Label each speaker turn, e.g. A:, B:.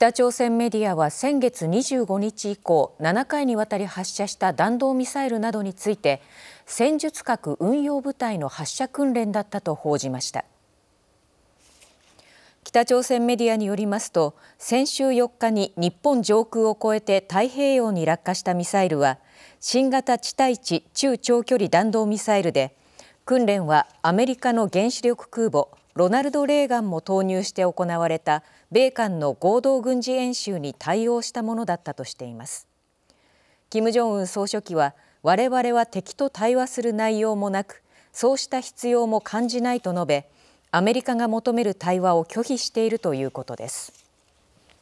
A: 北朝鮮メディアは先月25日以降7回にわたり発射した弾道ミサイルなどについて戦術核運用部隊の発射訓練だったと報じました北朝鮮メディアによりますと先週4日に日本上空を越えて太平洋に落下したミサイルは新型地対地中長距離弾道ミサイルで訓練はアメリカの原子力空母ロナルド・レーガンも投入して行われた米韓の合同軍事演習に対応したものだったとしています。金正恩総書記は我々は敵と対話する内容もなくそうした必要も感じないと述べアメリカが求める対話を拒否しているということです。